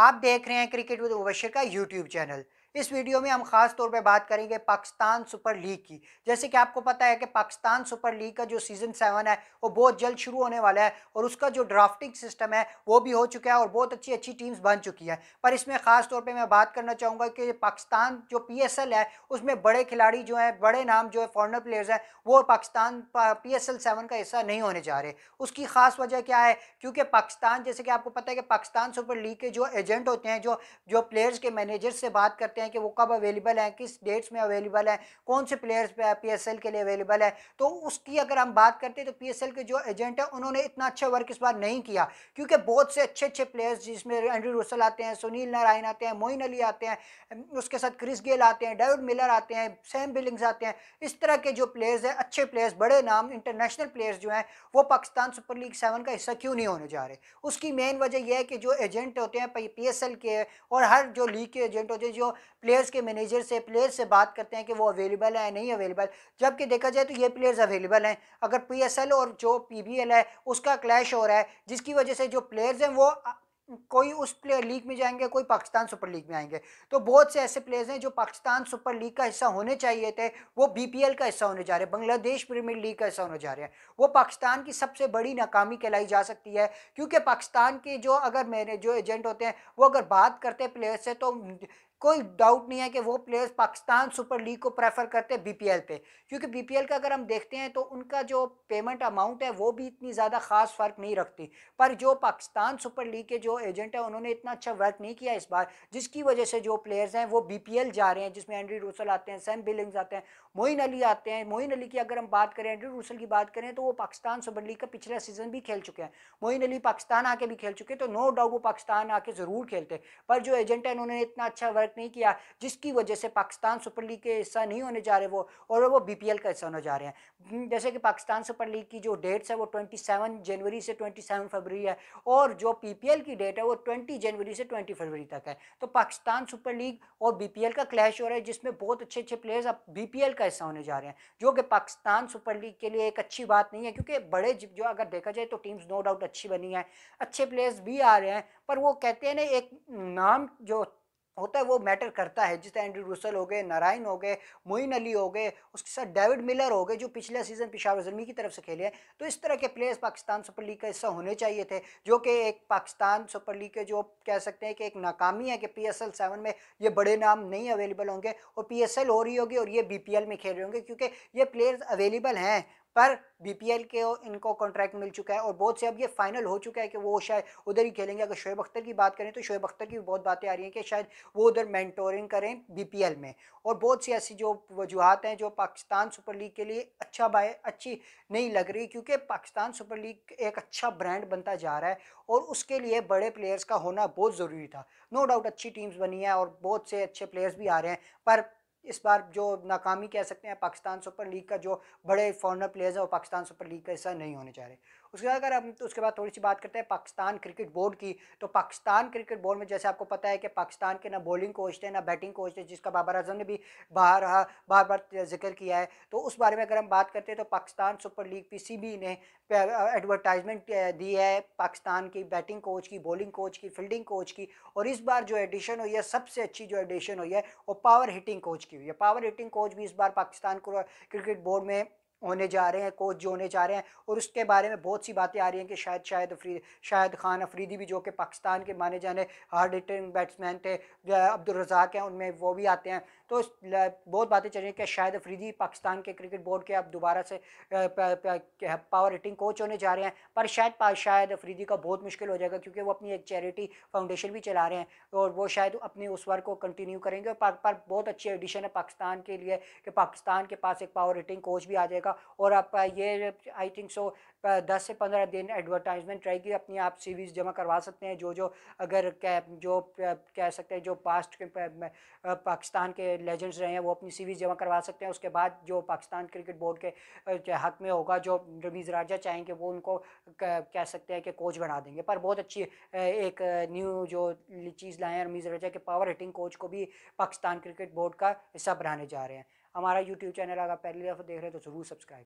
आप देख रहे हैं क्रिकेट विद उबशर का यूट्यूब चैनल इस वीडियो में हम खास तौर पे बात करेंगे पाकिस्तान सुपर लीग की जैसे कि आपको पता है कि पाकिस्तान सुपर लीग का जो सीज़न सेवन है वो बहुत जल्द शुरू होने वाला है और उसका जो ड्राफ्टिंग सिस्टम है वो भी हो चुका है और बहुत अच्छी अच्छी टीम्स बन चुकी है पर इसमें ख़ास तौर पर मैं बात करना चाहूँगा कि पाकिस्तान जो पी है उसमें बड़े खिलाड़ी जो हैं बड़े नाम जो है फॉरनर प्लेयर्स हैं वो पाकिस्तान पी एस का हिस्सा नहीं होने जा रहे उसकी ख़ास वजह क्या है क्योंकि पाकिस्तान जैसे कि आपको पता है कि पाकिस्तान सुपर लीग के जो एजेंट होते हैं जो जो प्लेयर्स के मैनेजर से बात करते हैं सकते हैं कि वो कब अवेलेबल है किस डेट्स में अवेलेबल है कौन से प्लेयर्स पे पीएसएल के लिए अवेलेबल है तो उसकी अगर हम बात करते हैं तो पीएसएल के जो एजेंट है उन्होंने इतना अच्छा वर्क इस बार नहीं किया क्योंकि बहुत से अच्छे अच्छे प्लेयर्स जिसमें एंड्री रसल आते हैं सुनील नारायण आते हैं मोइन अली आते हैं उसके साथ क्रिस गेल आते हैं डेविड मिलर आते हैं सैम बिलिंग्स आते हैं इस तरह के जो प्लेयर्स हैं अच्छे प्लेयर्स बड़े नाम इंटरनेशनल प्लेयर्स जो हैं वो पाकिस्तान सुपर लीग सेवन का हिस्सा क्यों नहीं होने जा रहे उसकी मेन वजह यह है कि जो एजेंट होते हैं पी एस के और हर जो लीग के एजेंट होते हैं जो प्लेयर्स के मैनेजर से प्लेयर्स से बात करते हैं कि वो अवेलेबल है नहीं अवेलेबल जबकि देखा जाए तो ये प्लेयर्स अवेलेबल हैं अगर पी और जो पी है उसका क्लैश हो रहा है जिसकी वजह से जो प्लेयर्स हैं वो कोई उस प्लेयर लीग में जाएंगे कोई पाकिस्तान सुपर लीग में आएंगे तो बहुत से ऐसे प्लेयर्स हैं जो पाकिस्तान सुपर लीग का हिस्सा होने चाहिए थे वो बीपीएल का हिस्सा होने जा रहे हैं बांग्लादेश प्रीमियर लीग का हिस्सा होने जा रहे हैं वो पाकिस्तान की सबसे बड़ी नाकामी कहलाई जा सकती है क्योंकि पाकिस्तान के जो अगर मेरे जो एजेंट होते हैं वो अगर बात करते हैं प्लेयर से तो कोई डाउट नहीं है कि वो प्लेयर्स पाकिस्तान सुपर लीग को प्रेफर करते हैं बीपीएल पे क्योंकि बीपीएल का अगर हम देखते हैं तो उनका जो पेमेंट अमाउंट है वो भी इतनी ज़्यादा खास फ़र्क नहीं रखती पर जो पाकिस्तान सुपर लीग के जो एजेंट हैं उन्होंने इतना अच्छा वर्क नहीं किया इस बार जिसकी वजह से जो प्लेयर्स हैं वो बी जा रहे हैं जिसमें एंड्री रूसल आते हैं सैम बिलिंग्स आते हैं मोइन अली आते हैं मोइन अली की अगर हम बात करें एंड्री रूसल की बात करें तो वो पाकिस्तान सुपर लीग का पिछला सीज़न भी खेल चुके हैं मोइन अली पाकिस्तान आके भी खेल चुके तो नो डाउट वो पाकिस्तान आके ज़रूर खेलते पर जो एजेंट हैं उन्होंने इतना अच्छा वर्क सेलेक्ट नहीं किया जिसकी वजह से पाकिस्तान सुपर लीग के हिस्सा नहीं होने जा रहे वो और वो बी का हिस्सा होने जा रहे हैं हम्म, जैसे कि पाकिस्तान सुपर लीग की जो डेट्स है वो ट्वेंटी जनवरी से ट्वेंटी फरवरी है और जो पी की डेट है वो ट्वेंटी जनवरी से ट्वेंटी फरवरी तक है तो पाकिस्तान सुपर लीग और बी का क्लैश हो रहा है जिसमें बहुत अच्छे अच्छे प्लेयर्स अब बी का हिस्सा होने जा रहे हैं जो कि पाकिस्तान सुपर लीग के लिए एक अच्छी बात नहीं है क्योंकि बड़े जो अगर देखा जाए तो टीम्स नो डाउट अच्छी बनी है अच्छे प्लेयर्स भी आ रहे हैं पर वो कहते हैं ना एक नाम जो होता है वो मैटर करता है जिस तरह एंड्री रूसल हो गए नारायण हो गए मोइन अली हो गए उसके साथ डेविड मिलर हो गए जो पिछले सीजन पिशावर जलमी की तरफ से खेले हैं तो इस तरह के प्लेयर्स पाकिस्तान सुपर लीग का हिस्सा होने चाहिए थे जो कि एक पाकिस्तान सुपर लीग के जो कह सकते हैं कि एक नाकामी है कि पी एस एल सेवन में ये बड़े नाम नहीं अवेलेबल होंगे और पी एस एल हो रही होगी और ये बी पी एल में खेल रहे होंगे क्योंकि ये प्लेयर्स अवेलेबल हैं पर बीपीएल के इनको कॉन्ट्रैक्ट मिल चुका है और बहुत से अब ये फाइनल हो चुका है कि वो शायद उधर ही खेलेंगे अगर शोएब अख्तर की बात करें तो शोएब अख्तर की भी बहुत बातें आ रही हैं कि शायद वो उधर मैंटोरिंग करें बीपीएल में और बहुत सी ऐसी जो वजूहत हैं जो पाकिस्तान सुपर लीग के लिए अच्छा बाय अच्छी नहीं लग रही क्योंकि पाकिस्तान सुपर लीग एक अच्छा ब्रांड बनता जा रहा है और उसके लिए बड़े प्लेयर्स का होना बहुत ज़रूरी था नो डाउट अच्छी टीम्स बनी है और बहुत से अच्छे प्लेयर्स भी आ रहे हैं पर इस बार जो नाकामी कह सकते हैं पाकिस्तान सुपर लीग का जो बड़े फॉरनर प्लेयर्स हैं वो पाकिस्तान सुपर लीग का हिस्सा नहीं होने चाह रहे उसके बाद अगर हम तो उसके बाद थोड़ी सी बात करते हैं पाकिस्तान क्रिकेट बोर्ड की तो पाकिस्तान क्रिकेट बोर्ड में जैसे आपको पता है कि पाकिस्तान के ना बॉलिंग कोच थे ना बैटिंग कोच थे जिसका बाबर अजम ने भी बाहर हाँ, बार बार जिक्र किया है तो उस बारे में अगर हम बात करते हैं तो पाकिस्तान सुपर लीग पी ने एडवर्टाइजमेंट दी है पाकिस्तान की बैटिंग कोच की बॉलिंग कोच की फील्डिंग कोच की और इस बार जो एडिशन हुई है सबसे अच्छी जो एडिशन हुई है वो पावर हिटिंग कोच की हुई है पावर हिटिंग कोच भी इस बार पाकिस्तान क्रिकेट बोर्ड में होने जा रहे हैं कोच जो होने जा रहे हैं और उसके बारे में बहुत सी बातें आ रही हैं कि शायद शायद अफरी शायद खान अफरीदी भी जो कि पाकिस्तान के माने जाने हार्ड हिटिंग बैट्समैन थे अब्दुल रजाक हैं उनमें वो भी आते हैं तो बहुत बातें चल रही हैं कि शायद अफरीदी पाकिस्तान के क्रिकेट बोर्ड के अब दोबारा से पावर हिटिंग कोच होने जा रहे हैं पर शायद शायद अफरीदी का बहुत मुश्किल हो जाएगा क्योंकि वो अपनी एक चैरिटी फाउंडेशन भी चला रहे हैं और वो शायद अपने उस वर्क को कंटिन्यू करेंगे और पर बहुत अच्छी एडिशन है पाकिस्तान के लिए कि पाकिस्तान के पास एक पावर हिटिंग कोच भी आ जाएगा और आप ये आई थिंक सो दस से पंद्रह दिन एडवर्टाइजमेंट रहेगी अपनी आप सीवीज़ जमा करवा सकते हैं जो जो अगर जो कह सकते हैं जो पास्ट के पाकिस्तान के लेजेंड्स रहे हैं वो अपनी सीरीज़ जमा करवा सकते हैं उसके बाद जो पाकिस्तान क्रिकेट बोर्ड के हक में होगा जो रमीज़ राजा चाहेंगे वो उनको कह सकते हैं कि कोच बना देंगे पर बहुत अच्छी एक न्यू जो चीज़ लाए हैं रमीज़ राजा के पावर हिटिंग कोच को भी पाकिस्तान क्रिकेट बोर्ड का हिस्सा बनाने जा रहे हैं हमारा यूट्यूब चैनल अगर पहली दफ़ा देख रहे हैं तो ज़रूर सब्सक्राइब